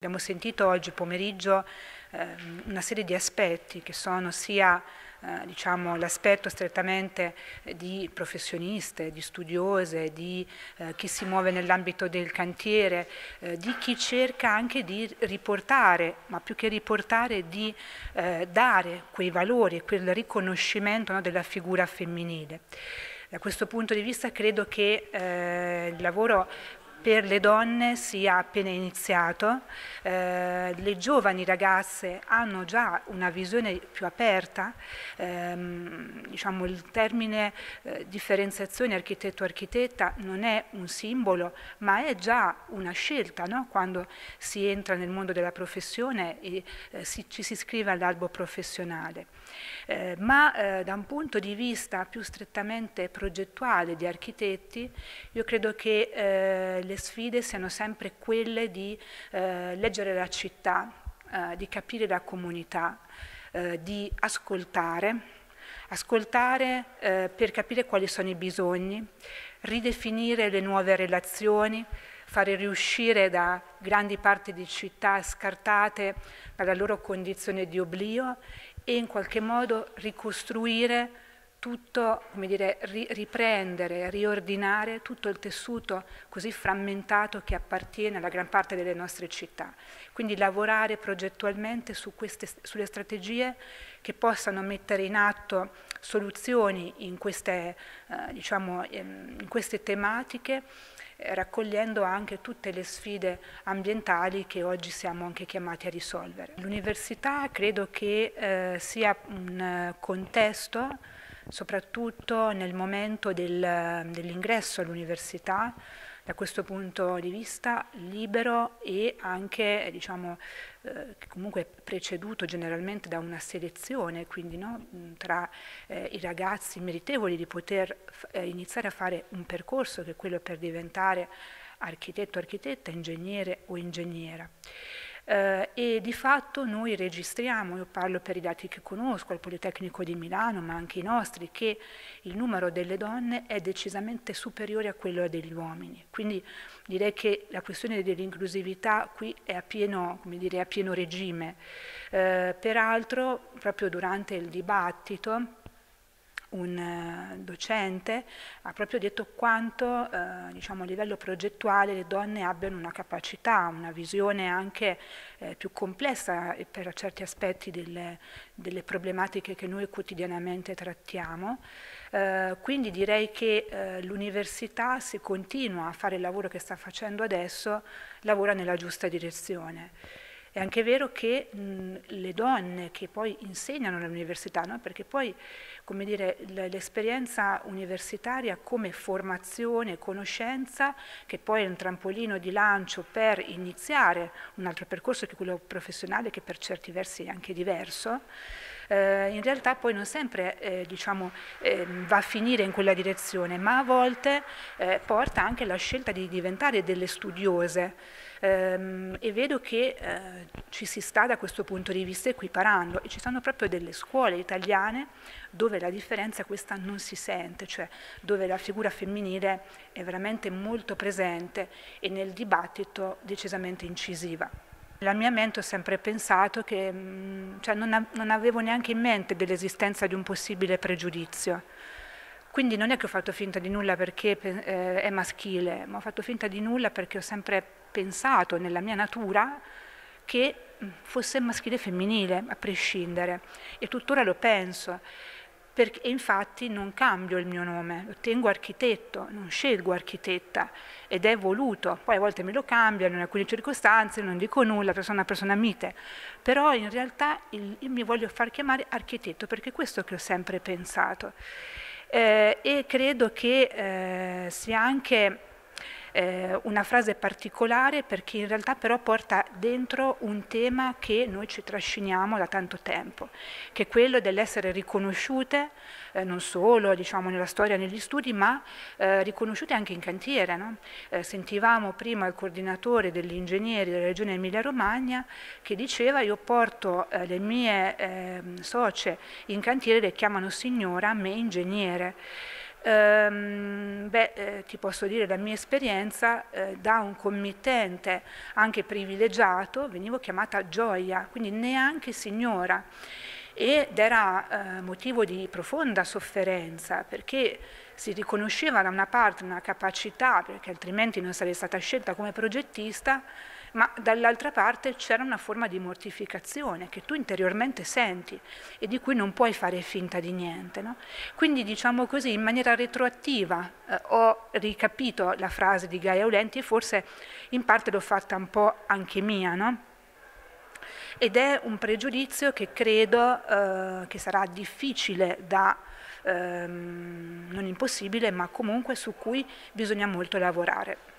Abbiamo sentito oggi pomeriggio eh, una serie di aspetti che sono sia eh, diciamo, l'aspetto strettamente eh, di professioniste, di studiose, di eh, chi si muove nell'ambito del cantiere, eh, di chi cerca anche di riportare, ma più che riportare, di eh, dare quei valori, quel riconoscimento no, della figura femminile. Da questo punto di vista credo che eh, il lavoro per le donne si è appena iniziato, eh, le giovani ragazze hanno già una visione più aperta, ehm, diciamo il termine eh, differenziazione architetto-architetta non è un simbolo ma è già una scelta no? quando si entra nel mondo della professione e eh, si, ci si iscrive all'albo professionale. Eh, ma eh, da un punto di vista più strettamente progettuale di architetti, io credo che eh, le sfide siano sempre quelle di eh, leggere la città, eh, di capire la comunità, eh, di ascoltare, ascoltare eh, per capire quali sono i bisogni, ridefinire le nuove relazioni, fare riuscire da grandi parti di città scartate dalla loro condizione di oblio e in qualche modo ricostruire tutto, come dire, riprendere, riordinare tutto il tessuto così frammentato che appartiene alla gran parte delle nostre città. Quindi lavorare progettualmente su queste, sulle strategie che possano mettere in atto soluzioni in queste, eh, diciamo, ehm, in queste tematiche, eh, raccogliendo anche tutte le sfide ambientali che oggi siamo anche chiamati a risolvere. L'università credo che eh, sia un contesto soprattutto nel momento del, dell'ingresso all'università, da questo punto di vista libero e anche diciamo, eh, comunque preceduto generalmente da una selezione, quindi no, mm, tra eh, i ragazzi meritevoli di poter eh, iniziare a fare un percorso che è quello per diventare architetto, architetta, ingegnere o ingegnera eh, e di fatto noi registriamo, io parlo per i dati che conosco al Politecnico di Milano, ma anche i nostri, che il numero delle donne è decisamente superiore a quello degli uomini. Quindi direi che la questione dell'inclusività qui è a pieno, dire, a pieno regime. Eh, peraltro, proprio durante il dibattito, un eh, docente ha proprio detto quanto eh, diciamo, a livello progettuale le donne abbiano una capacità, una visione anche eh, più complessa eh, per certi aspetti delle, delle, problematiche che noi quotidianamente trattiamo. Eh, quindi direi che eh, l'università, se continua a fare il lavoro che sta facendo adesso, lavora nella giusta direzione. È anche vero che mh, le donne che poi insegnano all'università, no? perché poi come dire, l'esperienza universitaria come formazione, conoscenza, che poi è un trampolino di lancio per iniziare un altro percorso che è quello professionale, che per certi versi è anche diverso, eh, in realtà poi non sempre eh, diciamo, eh, va a finire in quella direzione, ma a volte eh, porta anche alla scelta di diventare delle studiose. Ehm, e vedo che eh, ci si sta da questo punto di vista equiparando e ci sono proprio delle scuole italiane dove la differenza questa non si sente, cioè dove la figura femminile è veramente molto presente e nel dibattito decisamente incisiva. La mia mente ho sempre pensato che mm, cioè, non, non avevo neanche in mente dell'esistenza di un possibile pregiudizio. Quindi non è che ho fatto finta di nulla perché eh, è maschile, ma ho fatto finta di nulla perché ho sempre pensato nella mia natura che mm, fosse maschile e femminile, a prescindere. E tuttora lo penso perché infatti non cambio il mio nome, lo tengo architetto, non scelgo architetta ed è voluto. Poi a volte me lo cambiano in alcune circostanze, non dico nulla, sono una persona mite, però in realtà il, io mi voglio far chiamare architetto perché è questo che ho sempre pensato. Eh, e credo che eh, sia anche eh, una frase particolare perché in realtà però porta dentro un tema che noi ci trasciniamo da tanto tempo, che è quello dell'essere riconosciute, eh, non solo diciamo, nella storia negli studi, ma eh, riconosciute anche in cantiere. No? Eh, sentivamo prima il coordinatore degli ingegneri della regione Emilia-Romagna che diceva io porto eh, le mie ehm, socie in cantiere le chiamano signora, me ingegnere ehm, beh, eh, ti posso dire la mia esperienza eh, da un committente anche privilegiato venivo chiamata gioia, quindi neanche signora ed era eh, motivo di profonda sofferenza perché si riconosceva da una parte una capacità, perché altrimenti non sarei stata scelta come progettista, ma dall'altra parte c'era una forma di mortificazione che tu interiormente senti e di cui non puoi fare finta di niente. No? Quindi diciamo così, in maniera retroattiva eh, ho ricapito la frase di Gaia Ulenti e forse in parte l'ho fatta un po' anche mia. No? ed è un pregiudizio che credo eh, che sarà difficile da, ehm, non impossibile, ma comunque su cui bisogna molto lavorare.